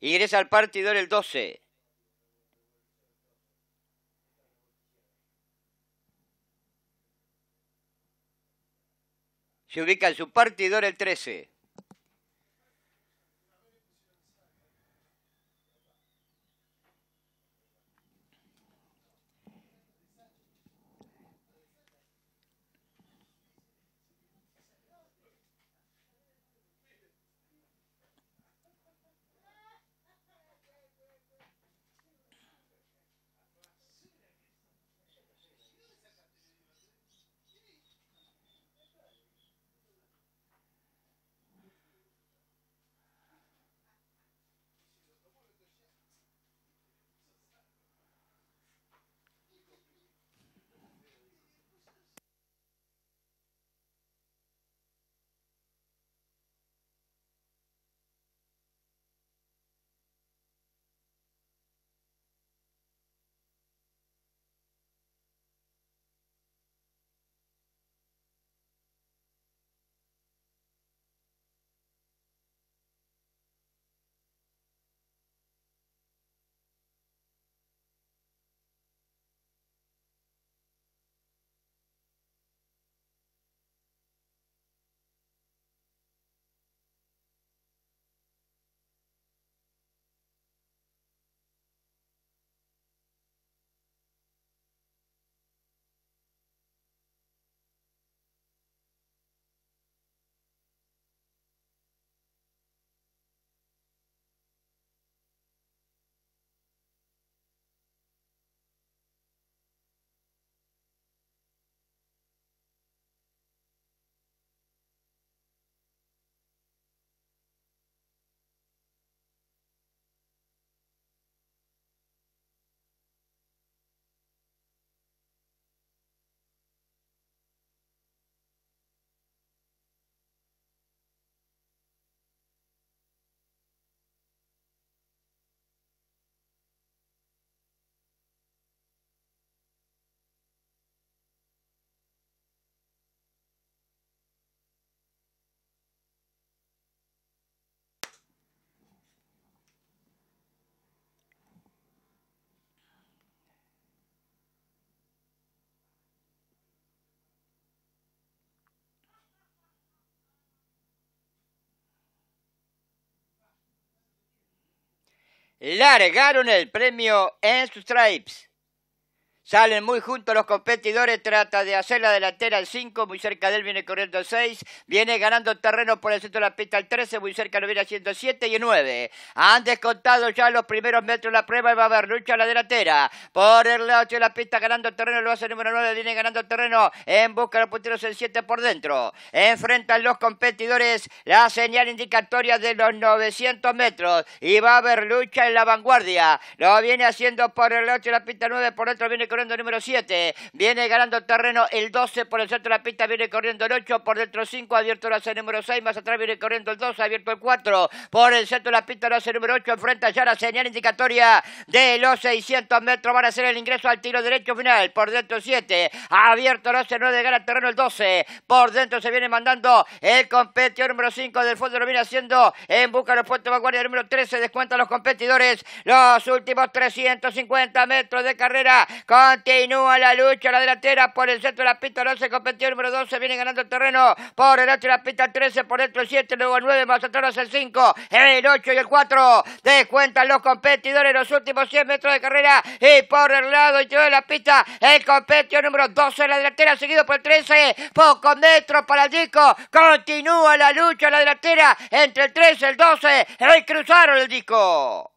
Ingresa al partidor el 12. Se ubica en su partidor el 13. largaron el premio en sus stripes! Salen muy juntos los competidores, trata de hacer la delantera al 5, muy cerca de él viene corriendo el 6, viene ganando terreno por el centro de la pista al 13, muy cerca lo viene haciendo 7 y el 9. Han descontado ya los primeros metros de la prueba y va a haber lucha a la delantera. Por el 8 de la pista ganando terreno, lo hace el número 9, viene ganando terreno en busca de los punteros el 7 por dentro. Enfrentan los competidores la señal indicatoria de los 900 metros y va a haber lucha en la vanguardia. Lo viene haciendo por el 8 de la pista 9, por dentro viene con corriendo número 7. Viene ganando terreno el 12 por el centro de la pista. Viene corriendo el 8 por dentro 5. Abierto la hace número 6. Más atrás viene corriendo el 2. Abierto el 4. Por el centro de la pista lo hace número 8. Enfrenta ya la señal indicatoria de los 600 metros. Van a hacer el ingreso al tiro derecho final. Por dentro 7. Abierto la hace 9. Gana terreno el 12. Por dentro se viene mandando el competidor número 5 del fondo. Lo viene haciendo en busca de los puestos vanguardia número 13. Descuenta los competidores los últimos 350 metros de carrera. Con Continúa la lucha la delantera por el centro de la pista 11, competidor el número 12, viene ganando el terreno por el 8 de la pista 13, por dentro el 7, luego el 9, más atrás el 5, el 8 y el 4. Descuentan los competidores los últimos 100 metros de carrera y por el lado interior de la pista el competidor número 12 en la delantera, seguido por el 13, pocos metros para el disco. Continúa la lucha la delantera entre el 13 y el 12, recruzaron cruzaron el disco.